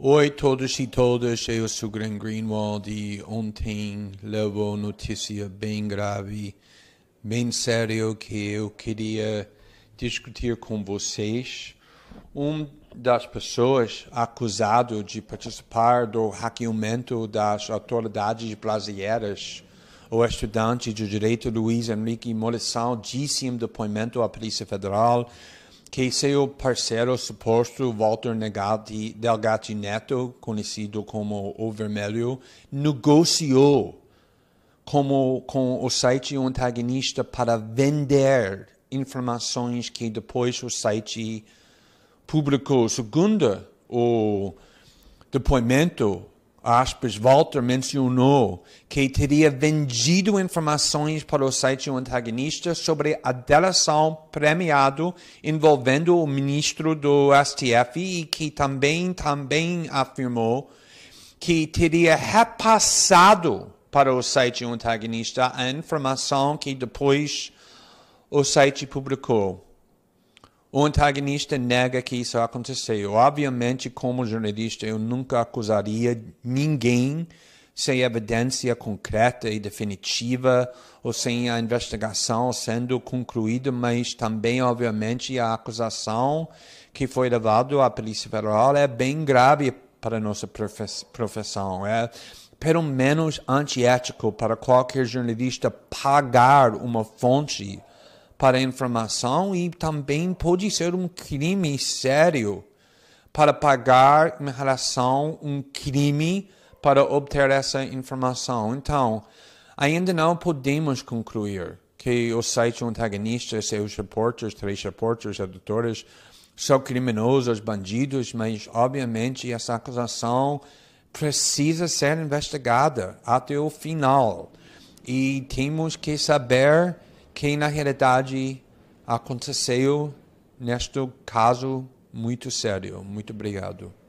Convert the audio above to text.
Oi, todos e todas. Eu sou Graham Greenwald e ontem levou notícia bem grave, bem sério que eu queria discutir com vocês. Um das pessoas acusado de participar do hackeamento das autoridades brasileiras, o estudante de direito Luiz Henrique Moleção disse em depoimento à Polícia Federal que seu parceiro suposto Walter Negati, Delgatti Neto, conhecido como O Vermelho, negociou como, com o site antagonista para vender informações que depois o site publicou. Segundo o depoimento aspas, Walter mencionou que teria vendido informações para o site antagonista sobre a delação premiada envolvendo o ministro do STF e que também, também afirmou que teria repassado para o site antagonista a informação que depois o site publicou. O antagonista nega que isso aconteceu. Obviamente, como jornalista, eu nunca acusaria ninguém sem evidência concreta e definitiva ou sem a investigação sendo concluída, mas também, obviamente, a acusação que foi levada à Polícia Federal é bem grave para nossa profissão. É pelo menos antiético para qualquer jornalista pagar uma fonte para informação e também pode ser um crime sério para pagar em relação a um crime para obter essa informação. Então, ainda não podemos concluir que o site antagonista, seus repórteres, três repórteres, editores, são criminosos, bandidos, mas obviamente essa acusação precisa ser investigada até o final. E temos que saber que na realidade aconteceu neste caso muito sério. Muito obrigado.